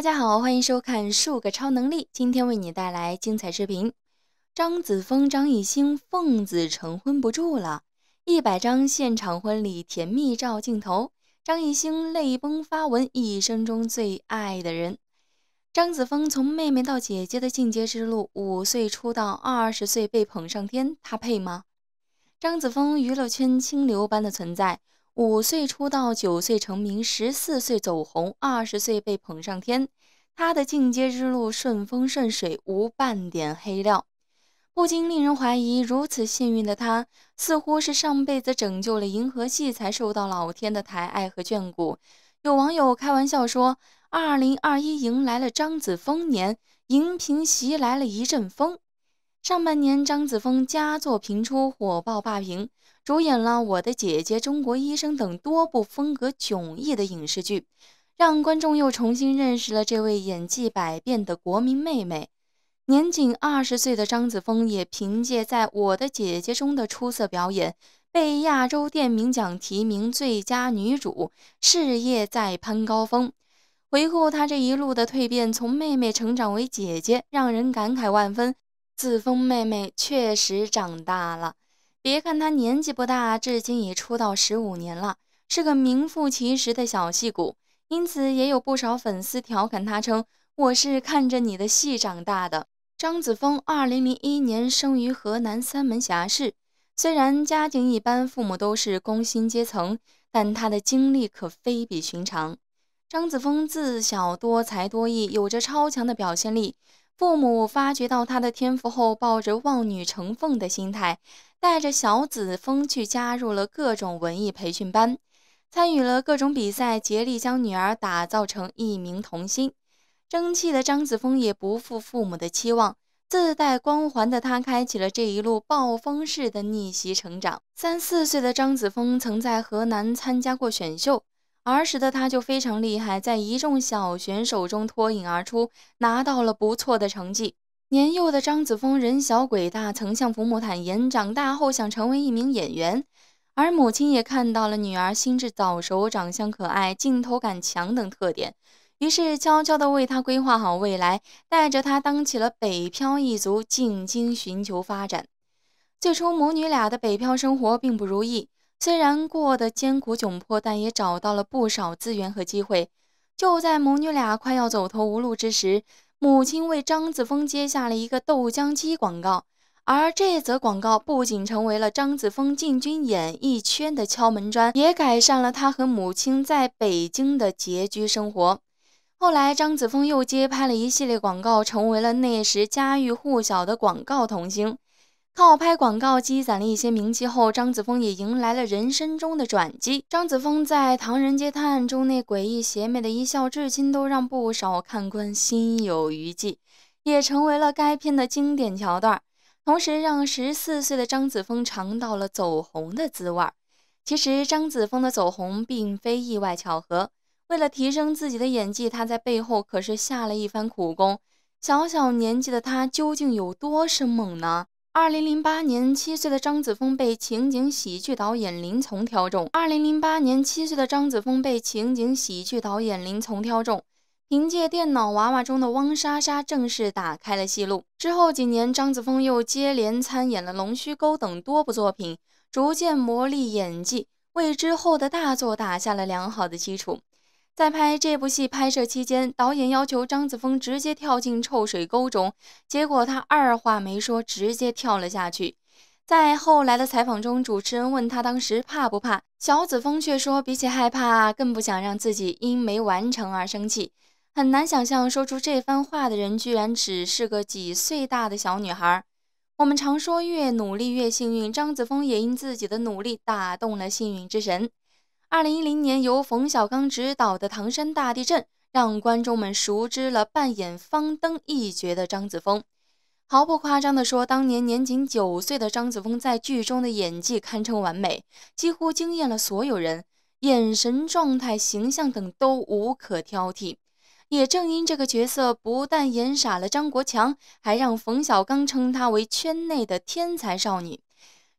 大家好，欢迎收看《数个超能力》。今天为你带来精彩视频：张子枫、张艺兴奉子成婚不住了，一百张现场婚礼甜蜜照镜头。张艺兴泪崩发文：“一生中最爱的人。”张子枫从妹妹到姐姐的进阶之路：五岁出道，二十岁被捧上天，她配吗？张子枫娱乐圈清流般的存在：五岁出道，九岁成名，十四岁走红，二十岁被捧上天。他的进阶之路顺风顺水，无半点黑料，不禁令人怀疑：如此幸运的他，似乎是上辈子拯救了银河系，才受到老天的抬爱和眷顾。有网友开玩笑说：“2021 迎来了张子枫年，荧屏袭来了一阵风。”上半年，张子枫佳作频出，火爆霸屏，主演了《我的姐姐》《中国医生》等多部风格迥异的影视剧。让观众又重新认识了这位演技百变的国民妹妹，年仅二十岁的张子枫也凭借在《我的姐姐》中的出色表演，被亚洲电影奖提名最佳女主，事业再攀高峰。回顾她这一路的蜕变，从妹妹成长为姐姐，让人感慨万分。子枫妹妹确实长大了，别看她年纪不大，至今已出道十五年了，是个名副其实的小戏骨。因此，也有不少粉丝调侃他称：“我是看着你的戏长大的。”张子枫，二零零一年生于河南三门峡市。虽然家境一般，父母都是工薪阶层，但他的经历可非比寻常。张子枫自小多才多艺，有着超强的表现力。父母发觉到他的天赋后，抱着望女成凤的心态，带着小子枫去加入了各种文艺培训班。参与了各种比赛，竭力将女儿打造成一名童星。争气的张子枫也不负父母的期望，自带光环的她开启了这一路暴风式的逆袭成长。三四岁的张子枫曾在河南参加过选秀，儿时的她就非常厉害，在一众小选手中脱颖而出，拿到了不错的成绩。年幼的张子枫人小鬼大，曾向父母坦言，长大后想成为一名演员。而母亲也看到了女儿心智早熟、长相可爱、镜头感强等特点，于是悄悄地为她规划好未来，带着她当起了北漂一族，进京寻求发展。最初，母女俩的北漂生活并不如意，虽然过得艰苦窘迫，但也找到了不少资源和机会。就在母女俩快要走投无路之时，母亲为张子枫接下了一个豆浆机广告。而这则广告不仅成为了张子枫进军演艺圈的敲门砖，也改善了他和母亲在北京的拮据生活。后来，张子枫又接拍了一系列广告，成为了那时家喻户晓的广告童星。靠拍广告积攒了一些名气后，张子枫也迎来了人生中的转机。张子枫在《唐人街探案》中那诡异邪魅的一笑，至今都让不少看官心有余悸，也成为了该片的经典桥段。同时，让十四岁的张子枫尝到了走红的滋味儿。其实，张子枫的走红并非意外巧合。为了提升自己的演技，他在背后可是下了一番苦功。小小年纪的他，究竟有多生猛呢？二零零八年，七岁的张子枫被情景喜剧导演林从挑中。二零零八年，七岁的张子枫被情景喜剧导演林从挑中。凭借电脑娃娃中的汪莎莎正式打开了戏路。之后几年，张子枫又接连参演了《龙须沟》等多部作品，逐渐磨砺演技，为之后的大作打下了良好的基础。在拍这部戏拍摄期间，导演要求张子枫直接跳进臭水沟中，结果他二话没说，直接跳了下去。在后来的采访中，主持人问他当时怕不怕，小子枫却说，比起害怕，更不想让自己因没完成而生气。很难想象，说出这番话的人居然只是个几岁大的小女孩。我们常说越努力越幸运，张子枫也因自己的努力打动了幸运之神。二零一零年，由冯小刚执导的《唐山大地震》，让观众们熟知了扮演方登一角的张子枫。毫不夸张地说，当年年仅九岁的张子枫在剧中的演技堪称完美，几乎惊艳了所有人，眼神、状态、形象等都无可挑剔。也正因这个角色，不但演傻了张国强，还让冯小刚称她为圈内的天才少女，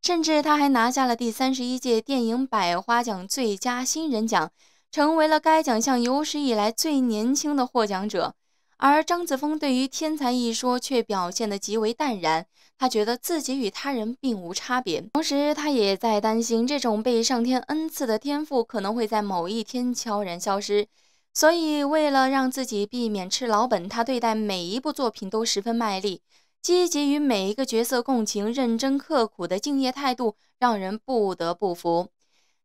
甚至她还拿下了第三十一届电影百花奖最佳新人奖，成为了该奖项有史以来最年轻的获奖者。而张子枫对于天才一说却表现得极为淡然，她觉得自己与他人并无差别。同时，她也在担心这种被上天恩赐的天赋可能会在某一天悄然消失。所以，为了让自己避免吃老本，他对待每一部作品都十分卖力，积极与每一个角色共情，认真刻苦的敬业态度让人不得不服。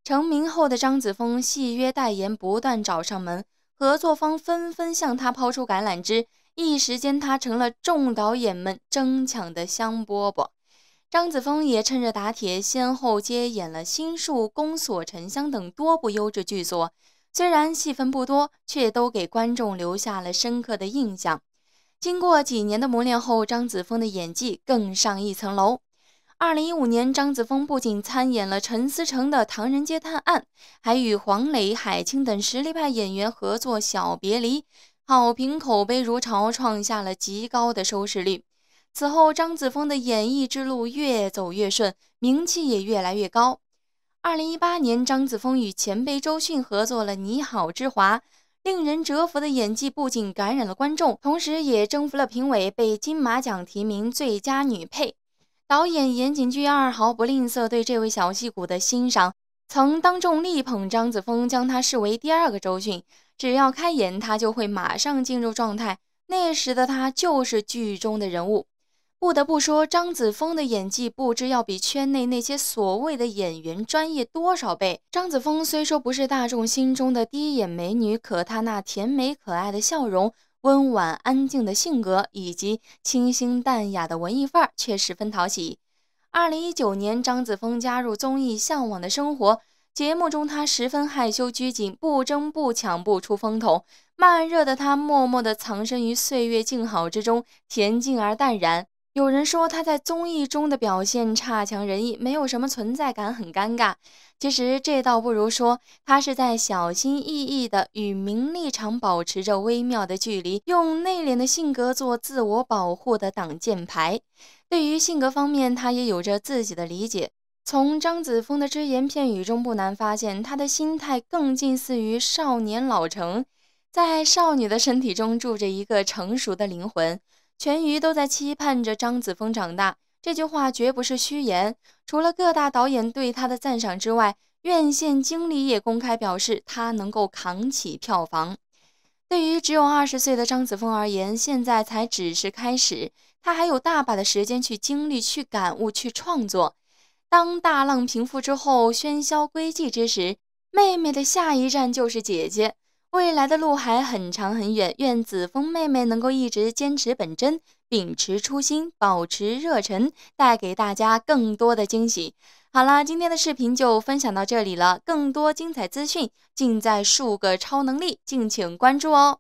成名后的张子枫，戏约代言不断找上门，合作方纷纷向他抛出橄榄枝，一时间他成了众导演们争抢的香饽饽。张子枫也趁热打铁，先后接演了《心术》《宫锁沉香》等多部优质剧作。虽然戏份不多，却都给观众留下了深刻的印象。经过几年的磨练后，张子枫的演技更上一层楼。二零一五年，张子枫不仅参演了陈思成的《唐人街探案》，还与黄磊、海清等实力派演员合作《小别离》，好评口碑如潮，创下了极高的收视率。此后，张子枫的演艺之路越走越顺，名气也越来越高。二零一八年，张子枫与前辈周迅合作了《你好之华》，令人折服的演技不仅感染了观众，同时也征服了评委，被金马奖提名最佳女配。导演严井俊二毫不吝啬对这位小戏骨的欣赏，曾当众力捧张子枫，将她视为第二个周迅。只要开演，他就会马上进入状态，那时的他就是剧中的人物。不得不说，张子枫的演技不知要比圈内那些所谓的演员专业多少倍。张子枫虽说不是大众心中的第一眼美女，可她那甜美可爱的笑容、温婉安静的性格以及清新淡雅的文艺范儿却十分讨喜。二零一九年，张子枫加入综艺《向往的生活》，节目中她十分害羞拘谨，不争不抢不出风头，慢热的她默默的藏身于岁月静好之中，恬静而淡然。有人说他在综艺中的表现差强人意，没有什么存在感，很尴尬。其实这倒不如说他是在小心翼翼地与名利场保持着微妙的距离，用内敛的性格做自我保护的挡箭牌。对于性格方面，他也有着自己的理解。从张子枫的只言片语中，不难发现他的心态更近似于少年老成，在少女的身体中住着一个成熟的灵魂。全娱都在期盼着张子枫长大，这句话绝不是虚言。除了各大导演对他的赞赏之外，院线经理也公开表示他能够扛起票房。对于只有二十岁的张子枫而言，现在才只是开始，他还有大把的时间去经历、去感悟、去创作。当大浪平复之后，喧嚣归寂之时，妹妹的下一站就是姐姐。未来的路还很长很远，愿子枫妹妹能够一直坚持本真，秉持初心，保持热忱，带给大家更多的惊喜。好了，今天的视频就分享到这里了，更多精彩资讯尽在数个超能力，敬请关注哦。